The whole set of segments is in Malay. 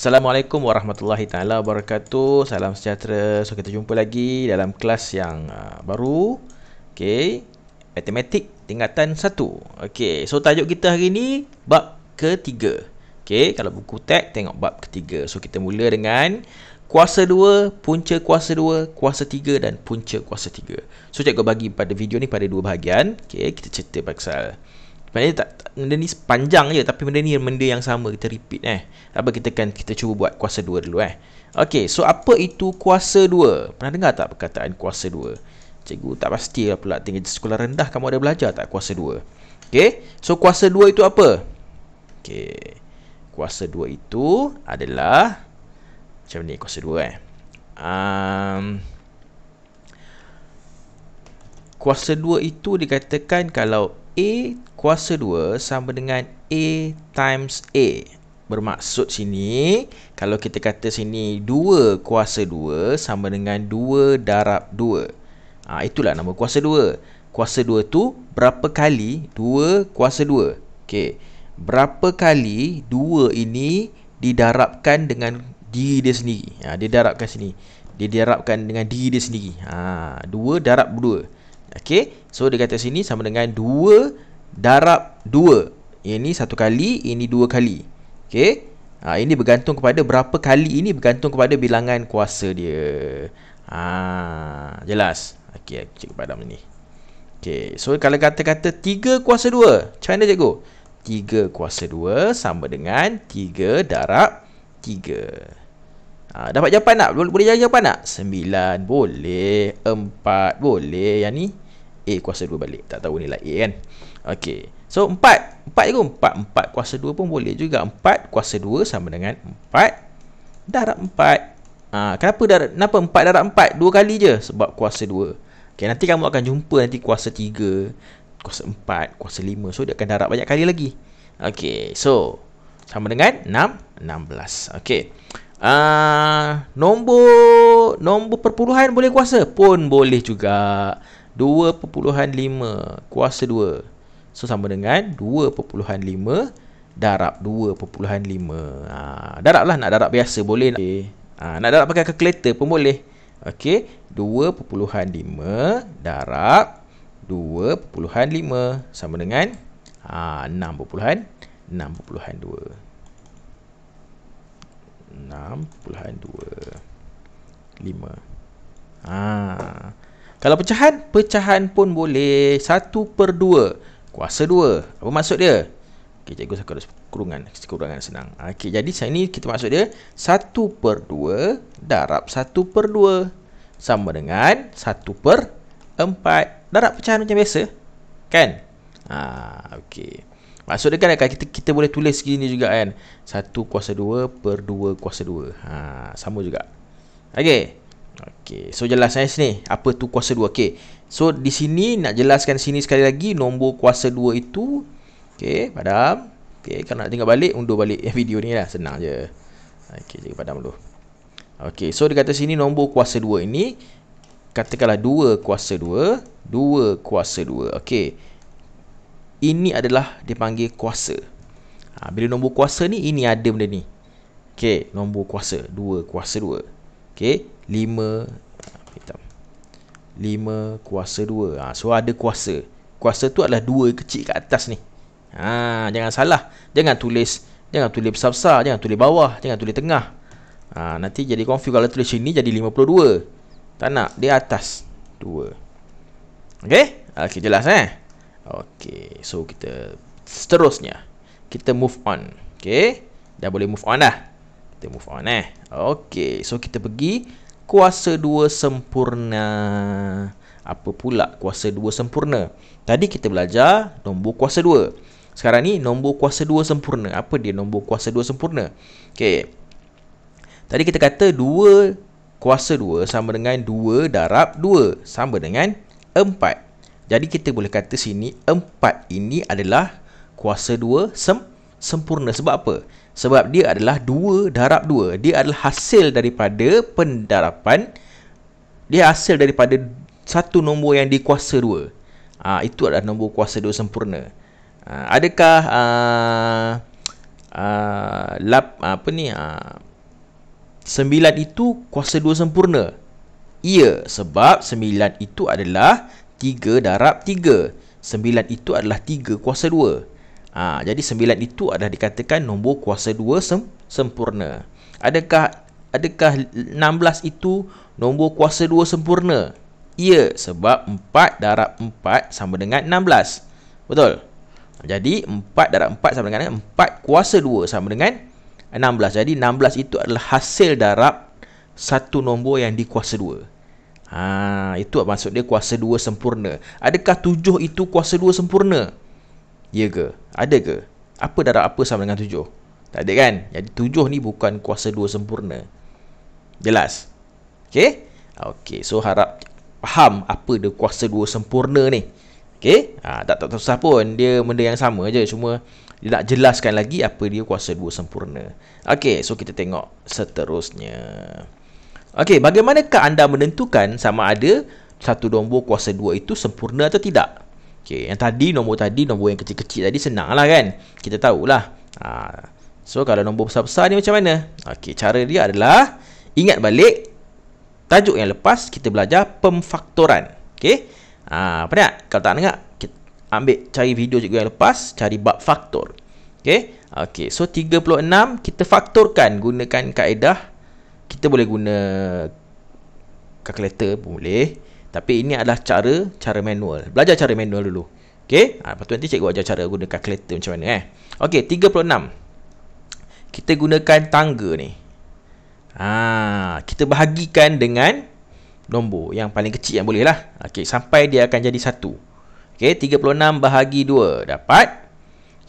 Assalamualaikum warahmatullahi taala wabarakatuh. Salam sejahtera. So kita jumpa lagi dalam kelas yang uh, baru. Okey. Matematik tingkatan 1. Okey. So tajuk kita hari ni bab ketiga. Okey, kalau buku teks tengok bab ketiga. So kita mula dengan kuasa 2, punca kuasa 2, kuasa 3 dan punca kuasa 3. So cikgu bagi pada video ni pada dua bahagian. Okey, kita cerita pasal Maknanya tak, tak benda ni sepanjang je tapi benda ni benda yang sama kita repeat eh. Apa kita kan kita cuba buat kuasa 2 dulu eh. Okey, so apa itu kuasa 2? Pernah dengar tak perkataan kuasa 2? Cikgu tak pasti lah pula tinggi sekolah rendah kamu ada belajar tak kuasa 2? Okey. So kuasa 2 itu apa? Okey. Kuasa 2 itu adalah macam ni kuasa 2 eh. Um, kuasa 2 itu dikatakan kalau A kuasa 2 sama dengan A times A. Bermaksud sini, kalau kita kata sini 2 kuasa 2 sama dengan 2 darab 2. Ha, itulah nama kuasa 2. Kuasa 2 tu berapa kali 2 kuasa 2. Okey. Berapa kali 2 ini didarabkan dengan diri dia sendiri. Ha, dia darabkan sini. Dia darabkan dengan diri dia sendiri. Ha, 2 darab 2. Okey. So dia kata sini sama dengan 2 darab 2. Ini satu kali, ini dua kali. Okey. Ha, ini bergantung kepada berapa kali ini bergantung kepada bilangan kuasa dia. Ha, jelas. Okey, aku cek pada ni. Okey, so kalau kata-kata 3 kuasa 2, macam mana cikgu? 3 kuasa 2 sama dengan 3 darab 3. Ha, dapat jawapan tak? Boleh, boleh jawab jawapan tak? 9 boleh 4 boleh Yang ni A kuasa 2 balik Tak tahu nilai A kan Okay So 4 4 je ke 4 4 kuasa 2 pun boleh juga 4 kuasa 2 sama dengan 4 Darab 4 ha, ah, Kenapa darab Kenapa 4 darab 4 2 kali je Sebab kuasa 2 Okay nanti kamu akan jumpa Nanti kuasa 3 Kuasa 4 Kuasa 5 So dia akan darab banyak kali lagi Okay so Sama dengan 6 16 Okay Uh, nombor nombor perpuluhan boleh kuasa pun boleh juga 2.5 kuasa 2 so sama dengan 2.5 darab 2.5 uh, darab lah nak darab biasa boleh okay. uh, ah, nak darab pakai kalkulator pun boleh ok 2.5 darab 2.5 sama dengan ah, uh, 6.6.2 6.25 ha. Kalau pecahan Pecahan pun boleh 1 per 2 Kuasa 2 Apa maksud dia? Okey, cikgu saya kena kurungan Kurungan senang okay jadi saya ni kita maksud dia 1 per 2 Darab 1 per 2 Sama dengan 1 per 4 Darab pecahan macam biasa Kan? Ha, okay Maksud ah, dia kan kita, kita boleh tulis gini juga kan 1 kuasa 2 per 2 kuasa 2 ha, Sama juga Okay Okay, so jelas saya eh sini apa tu kuasa 2 Okay, so di sini nak jelaskan sini sekali lagi Nombor kuasa 2 itu Okay, padam Okay, kalau nak tengok balik, undur balik video ni lah Senang je Okay, jadi padam dulu Okay, so dia kata sini nombor kuasa 2 ini Katakanlah 2 kuasa 2 2 kuasa 2, okay ini adalah dipanggil kuasa. Ha, bila nombor kuasa ni, ini ada benda ni. Okey, nombor kuasa. Dua, kuasa dua. Okey, lima. Hitam. Lima, kuasa dua. Ha, so, ada kuasa. Kuasa tu adalah dua kecil kat atas ni. Ha, jangan salah. Jangan tulis. Jangan tulis besar-besar. Jangan tulis bawah. Jangan tulis tengah. Ha, nanti jadi confuse kalau tulis sini jadi 52. Tak nak. Dia atas. Dua. Okey? Okey, jelas eh? Okay, so kita seterusnya kita move on. Okay, dah boleh move on dah. Kita move on eh. Okay, so kita pergi kuasa dua sempurna. Apa pula kuasa dua sempurna? Tadi kita belajar nombor kuasa dua. Sekarang ni nombor kuasa dua sempurna. Apa dia nombor kuasa dua sempurna? Okay. Tadi kita kata dua kuasa dua sama dengan dua darab dua. Sama dengan empat. Jadi kita boleh kata sini empat ini adalah kuasa dua sem sempurna. Sebab apa? Sebab dia adalah dua darab dua. Dia adalah hasil daripada pendarapan. Dia hasil daripada satu nombor yang dikuasa dua. Ha, itu adalah nombor kuasa dua sempurna. Ha, adakah uh, uh, lap, apa ni? Uh, sembilan itu kuasa dua sempurna? Ia sebab sembilan itu adalah tiga darab tiga. Sembilan itu adalah tiga kuasa dua. Ha, jadi sembilan itu adalah dikatakan nombor kuasa dua sem- sempurna. Adakah adakah enam belas itu nombor kuasa dua sempurna? Ya, sebab empat darab empat sama dengan enam belas. Betul? Jadi, 4 darab 4 sama dengan 4 kuasa 2 sama dengan 16. Jadi, 16 itu adalah hasil darab satu nombor yang dikuasa 2. Ha, itu maksud dia kuasa dua sempurna. Adakah tujuh itu kuasa dua sempurna? Ya ke? Ada ke? Apa darab apa sama dengan tujuh? Tak ada kan? Jadi tujuh ni bukan kuasa dua sempurna. Jelas? Okay? Okay, so harap faham apa dia kuasa dua sempurna ni. Okay? Ha, tak, tak, tak pun. Dia benda yang sama je. Cuma dia nak jelaskan lagi apa dia kuasa dua sempurna. Okay, so kita tengok seterusnya. Okey, bagaimanakah anda menentukan sama ada satu nombor kuasa 2 itu sempurna atau tidak? Okey, yang tadi nombor tadi nombor yang kecil-kecil tadi senanglah kan. Kita tahulah. Ha. So kalau nombor besar-besar ni macam mana? Okey, cara dia adalah ingat balik tajuk yang lepas kita belajar pemfaktoran. Okey. Ha, apa nak? Kalau tak dengar, ambil cari video cikgu yang lepas, cari bab faktor. Okey. Okey, so 36 kita faktorkan gunakan kaedah kita boleh guna calculator pun boleh tapi ini adalah cara cara manual belajar cara manual dulu okey apa ah, ha, tu nanti cikgu ajar cara guna calculator macam mana eh okey 36 kita gunakan tangga ni ha kita bahagikan dengan nombor yang paling kecil yang boleh lah okey sampai dia akan jadi 1 okey 36 bahagi 2 dapat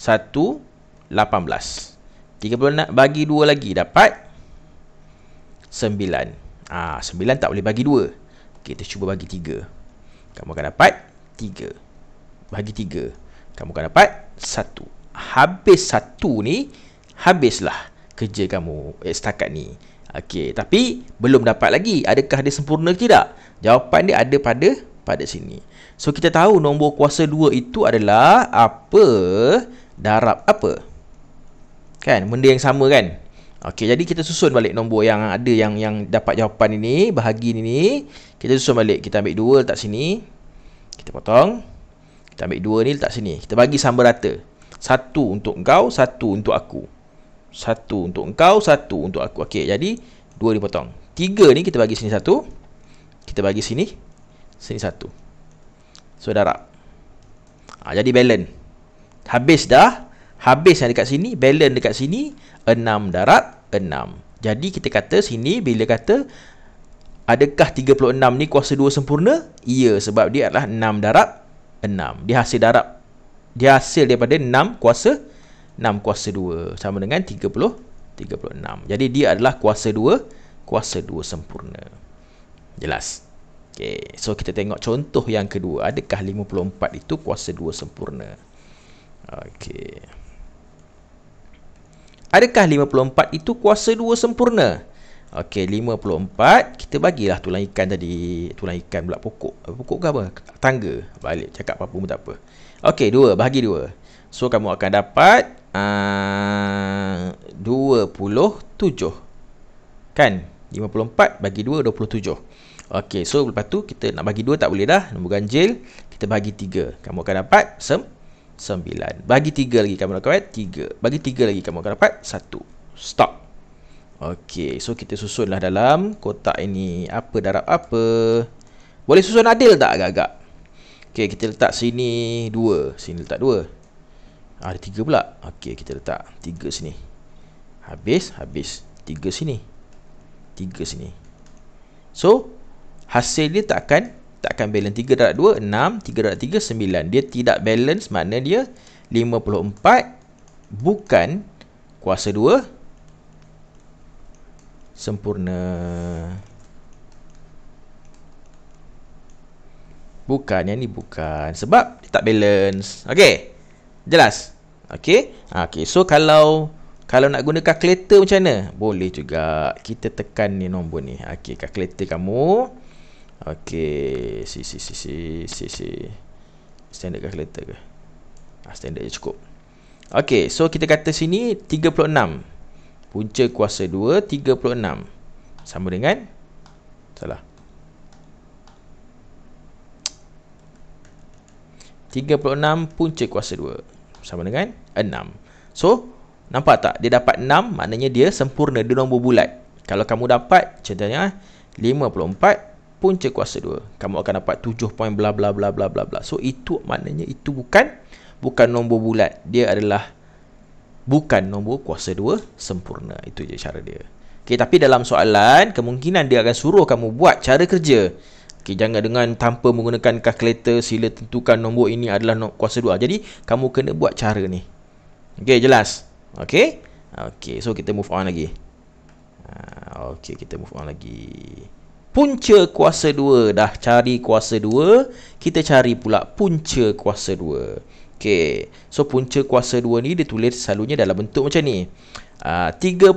1 18 36 bagi 2 lagi dapat 18 Sembilan ah Sembilan tak boleh bagi dua Kita cuba bagi tiga Kamu akan dapat Tiga Bagi tiga Kamu akan dapat Satu Habis satu ni Habislah Kerja kamu eh, Setakat ni Okey, tapi belum dapat lagi. Adakah dia sempurna ke tidak? Jawapan dia ada pada pada sini. So kita tahu nombor kuasa 2 itu adalah apa? Darab apa? Kan, benda yang sama kan? Okey, jadi kita susun balik nombor yang ada yang yang dapat jawapan ini, bahagi ini. Kita susun balik. Kita ambil dua letak sini. Kita potong. Kita ambil 2 ni letak sini. Kita bagi sama rata. Satu untuk kau satu untuk aku. Satu untuk kau satu untuk aku. Okey, jadi dua dipotong. tiga ni kita bagi sini satu. Kita bagi sini. Sini satu. Saudara. So, ha, jadi balance. Habis dah. Habis yang dekat sini, balance dekat sini 6 darab 6 Jadi kita kata sini bila kata Adakah 36 ni kuasa 2 sempurna? Ya, sebab dia adalah 6 darab 6 Dia hasil darab Dia hasil daripada 6 kuasa 6 kuasa 2 Sama dengan 30 36 Jadi dia adalah kuasa 2 Kuasa 2 sempurna Jelas Okay, so kita tengok contoh yang kedua Adakah 54 itu kuasa 2 sempurna Okay Adakah 54 itu kuasa 2 sempurna? Okey, 54 kita bagilah tulang ikan tadi, tulang ikan pula pokok. Pokok ke apa? Tangga. Balik cakap apa pun tak apa. Okey, 2 bahagi 2. So kamu akan dapat ah, uh, 27. Kan? 54 bagi 2 27. Okey, so lepas tu kita nak bagi 2 tak boleh dah, nombor ganjil. Kita bagi 3. Kamu akan dapat sem sembilan. Bagi tiga lagi kamu akan dapat tiga. Bagi tiga lagi kamu akan dapat satu. Stop. Okey, so kita susunlah dalam kotak ini apa darab apa. Boleh susun adil tak agak-agak? Okey, kita letak sini dua. Sini letak dua. Ah, ada tiga pula. Okey, kita letak tiga sini. Habis, habis. Tiga sini. Tiga sini. So, hasil dia tak akan takkan balance 3 darat 2 6 3 3 9 dia tidak balance makna dia 54 bukan kuasa 2 sempurna bukan yang ni bukan sebab dia tak balance okey jelas okey okey so kalau kalau nak guna kalkulator macam mana? Boleh juga. Kita tekan ni nombor ni. Okey, kalkulator kamu. Okey, si si si si si si. Standard calculator ke? Ah, standard je cukup. Okey, so kita kata sini 36 punca kuasa 2 36 sama dengan salah. 36 punca kuasa 2 sama dengan 6. So, nampak tak dia dapat 6 maknanya dia sempurna dia nombor bulat. Kalau kamu dapat contohnya 54 eh, punca kuasa dua kamu akan dapat tujuh poin bla bla bla bla bla bla so itu maknanya itu bukan bukan nombor bulat dia adalah bukan nombor kuasa dua sempurna itu je cara dia okey tapi dalam soalan kemungkinan dia akan suruh kamu buat cara kerja okey jangan dengan tanpa menggunakan kalkulator sila tentukan nombor ini adalah nombor kuasa dua jadi kamu kena buat cara ni okey jelas okey okey so kita move on lagi ah, okey kita move on lagi punca kuasa dua dah cari kuasa dua kita cari pula punca kuasa dua okey so punca kuasa dua ni ditulis selalunya dalam bentuk macam ni ah, uh, 36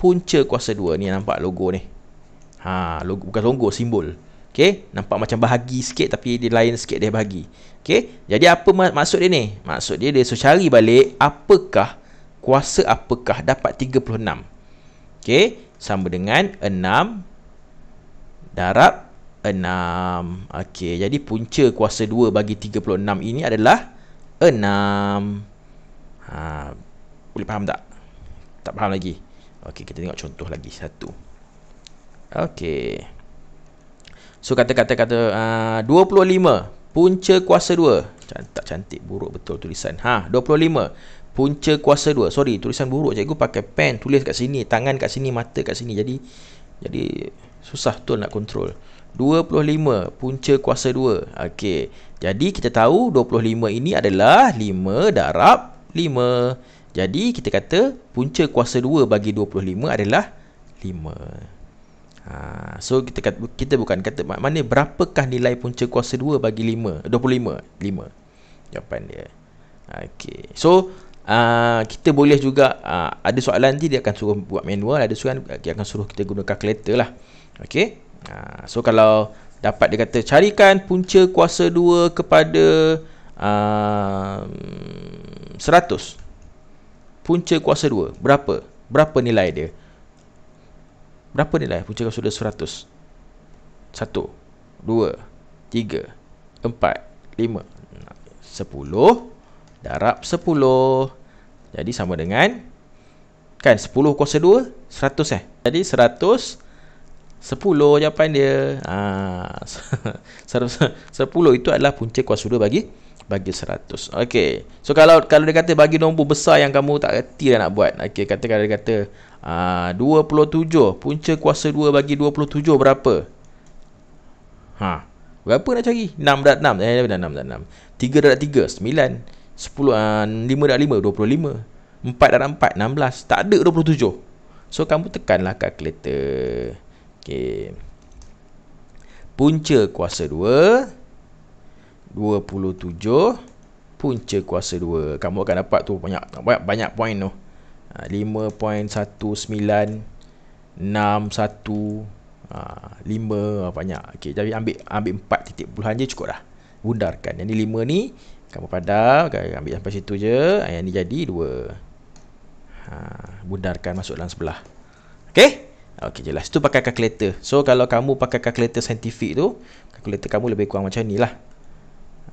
punca kuasa dua ni nampak logo ni ha logo bukan logo simbol okey nampak macam bahagi sikit tapi dia lain sikit dia bahagi okey jadi apa mak- maksud dia ni maksud dia dia so cari balik apakah kuasa apakah dapat 36 okey sama dengan 6 darab 6 okey jadi punca kuasa 2 bagi 36 ini adalah 6 ha boleh faham tak tak faham lagi okey kita tengok contoh lagi satu okey so kata-kata kata ha, uh, 25 punca kuasa 2 cantik cantik buruk betul tulisan ha 25 punca kuasa 2. Sorry, tulisan buruk cikgu pakai pen tulis kat sini, tangan kat sini, mata kat sini. Jadi jadi susah tu nak kontrol. 25 punca kuasa 2 okey jadi kita tahu 25 ini adalah 5 darab 5 jadi kita kata punca kuasa 2 bagi 25 adalah 5 ha, so kita kata, kita bukan kata mana berapakah nilai punca kuasa 2 bagi 5 25 5 jawapan dia okey so Uh, kita boleh juga uh, ada soalan nanti dia akan suruh buat manual ada soalan dia akan suruh kita guna kalkulator lah Okey. Uh, so kalau dapat dia kata carikan punca kuasa 2 kepada uh, um, 100. Punca kuasa 2 berapa? Berapa nilai dia? Berapa nilai punca kuasa 2 100? 1 2 3 4 5 10 darab 10 jadi sama dengan kan 10 kuasa 2 100 eh jadi 100 10 jawapan dia. Ha. 10 itu adalah punca kuasa sudut bagi bagi 100. Okey. So kalau kalau dia kata bagi nombor besar yang kamu tak reti nak buat. Okey, kata kalau dia kata ha, uh, 27 punca kuasa 2 bagi 27 berapa? Ha. Berapa nak cari? 6 darat 6. Eh, 6 darat 6. 3 darat 3, 9. 10, uh, 5 darat 5, 25. 4 darat 4, 16. Tak ada 27. So, kamu tekanlah calculator. Okey. Punca kuasa 2 27 punca kuasa 2. Kamu akan dapat tu banyak banyak banyak point tu. 5.19 61 5 banyak okey jadi ambil ambil 4 titik puluhan je cukup dah bundarkan yang ni 5 ni kamu padah kamu ambil sampai situ je ha, yang ni jadi 2 ha bundarkan masuk dalam sebelah okey Okey jelas tu pakai calculator. So kalau kamu pakai calculator saintifik tu, calculator kamu lebih kurang macam ni lah.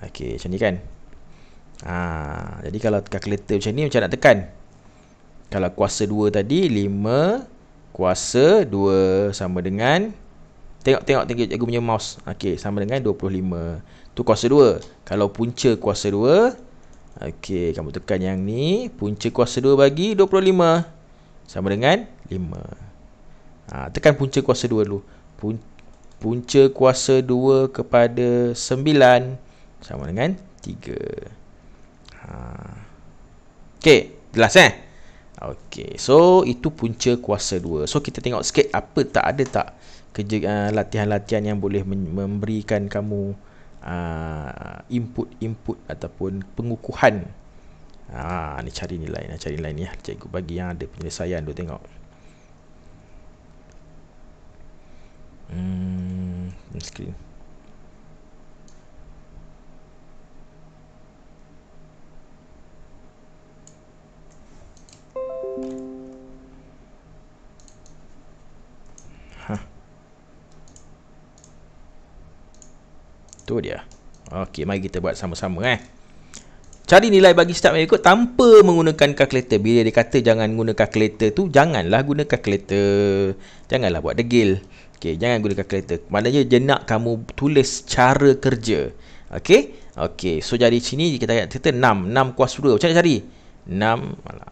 Okey, macam ni kan. Ha, jadi kalau calculator macam ni macam nak tekan. Kalau kuasa 2 tadi 5 kuasa 2 sama dengan tengok tengok tengok cikgu punya mouse. Okey, sama dengan 25. Tu kuasa 2. Kalau punca kuasa 2, okey kamu tekan yang ni, punca kuasa 2 bagi 25 sama dengan 5 ha, tekan punca kuasa 2 dulu Pun, punca kuasa 2 kepada 9 sama dengan 3 ha. ok jelas eh ok so itu punca kuasa 2 so kita tengok sikit apa tak ada tak kerja uh, latihan-latihan yang boleh memberikan kamu uh, ah, input-input ataupun pengukuhan Ah, ni cari nilai, nak cari nilai ni ya. Cikgu bagi yang ada penyelesaian tu tengok. Hmm, screen. Tu dia. Okey, mari kita buat sama-sama eh. Cari nilai bagi setiap mengikut tanpa menggunakan kalkulator. Bila dia kata jangan guna kalkulator tu, janganlah guna kalkulator. Janganlah buat degil. Okey, jangan guna kalkulator. Maknanya dia nak kamu tulis cara kerja. okay? Okay, So jadi sini kita kata 6, 6 kuasa 2. Macam mana cari? 6 malah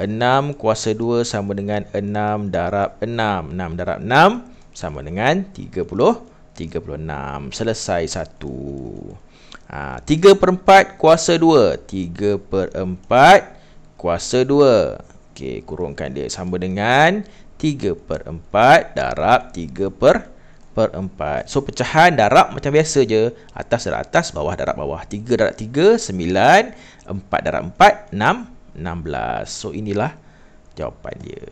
6 kuasa 2 sama dengan 6 darab 6. 6 darab 6 sama dengan 30. 36. Selesai 1. Ha, 3 per 4 kuasa 2. 3 per 4 kuasa 2. Okey, kurungkan dia. Sama dengan 3 per 4 darab 3 per, per 4. So, pecahan darab macam biasa je. Atas darab atas, bawah darab bawah. 3 darab 3, 9. 4 darab 4, 6, 16. So, inilah jawapan dia.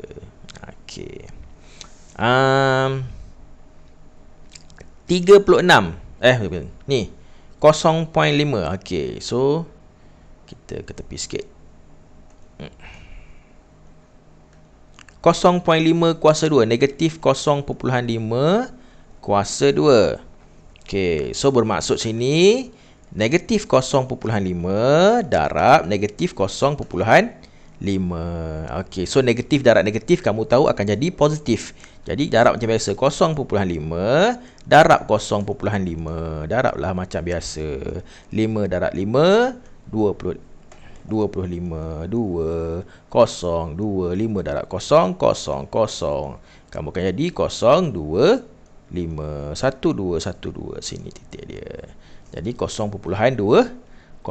Okay. Um, 36. Eh, ni. 0.5. Okay. So, kita ke tepi sikit. Hmm. 0.5 kuasa 2 negatif 0.5 kuasa 2 Okay, so bermaksud sini negatif 0.5 darab negatif 0.5 ok so negatif darab negatif kamu tahu akan jadi positif jadi darab macam biasa 0.5 darab 0.5 darablah macam biasa 5 darab 5 20 252 darab kosong kosong kosong kamu akan jadi 0251212 sini titik dia jadi 0.2 0.25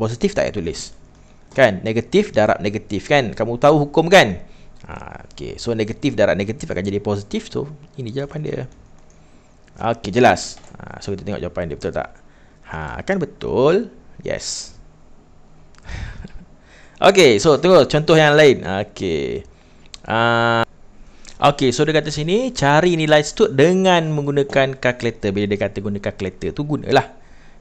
positif tak ya tulis kan negatif darab negatif kan kamu tahu hukum kan ha, okay. so negatif darab negatif akan jadi positif so ini jawapan dia Okey jelas ha, so kita tengok jawapan dia betul tak Ha, kan betul? Yes. okay, so tengok contoh yang lain. Okay. Uh, okay, so dia kata sini, cari nilai stud dengan menggunakan kalkulator. Bila dia kata guna kalkulator tu, lah.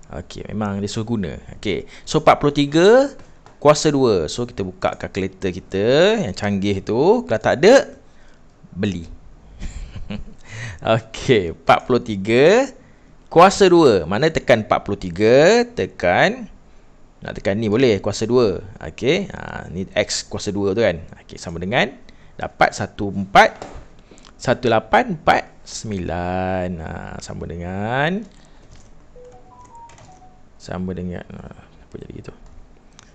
Okay, memang dia suruh guna. Okay, so 43 kuasa 2. So, kita buka kalkulator kita yang canggih tu. Kalau tak ada, beli. okay, 43 kuasa kuasa 2 mana tekan 43 tekan nak tekan ni boleh kuasa 2 okey ha ni x kuasa 2 tu kan okey sama dengan dapat 14 1849 ha sama dengan sama dengan ha, apa jadi gitu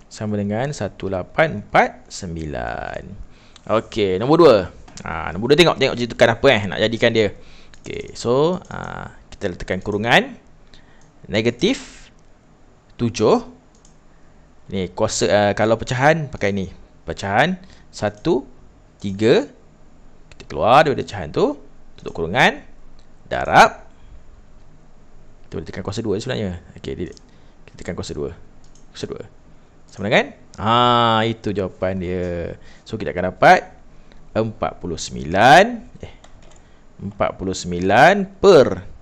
sama dengan 1849 okey nombor 2 ha nombor 2 tengok tengok tekan apa eh nak jadikan dia okey so ha kita letakkan kurungan negatif 7 ni kuasa uh, kalau pecahan pakai ni pecahan 1 3 kita keluar daripada pecahan tu tutup kurungan darab kita boleh tekan kuasa 2 sebenarnya okey kita tekan kuasa 2 kuasa 2 sama dengan ha itu jawapan dia so kita akan dapat 49 eh 49 per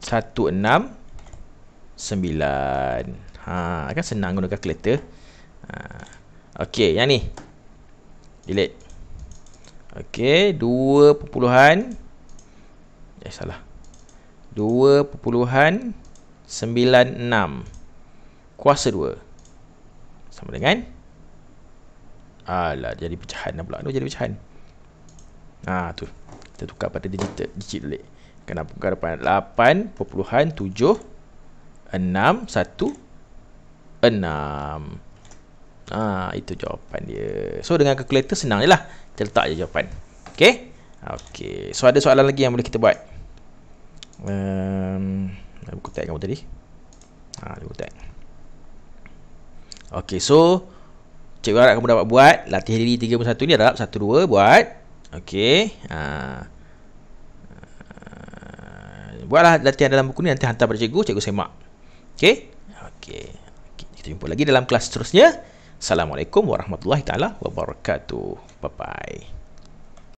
169 Haa Kan senang guna calculator Haa Okey yang ni Delete Okey 2 perpuluhan Eh salah 2 perpuluhan 96 Kuasa 2 Sama dengan Alah jadi pecahan lah pula Aduh jadi pecahan Haa tu Kita tukar pada digit Digit dulu Kenapa? Kerana 8.7 6 1 6 ha, Itu jawapan dia So dengan kalkulator senang je lah Kita letak je jawapan Okay Okay So ada soalan lagi yang boleh kita buat um, Ada buku tag kamu tadi ha, Ada buku tag Okay so Cikgu harap kamu dapat buat Latih diri 31 ni ada 1 2 buat Okay Haa uh, buatlah latihan dalam buku ni nanti hantar pada cikgu cikgu semak okey okey kita jumpa lagi dalam kelas seterusnya assalamualaikum warahmatullahi taala wabarakatuh bye bye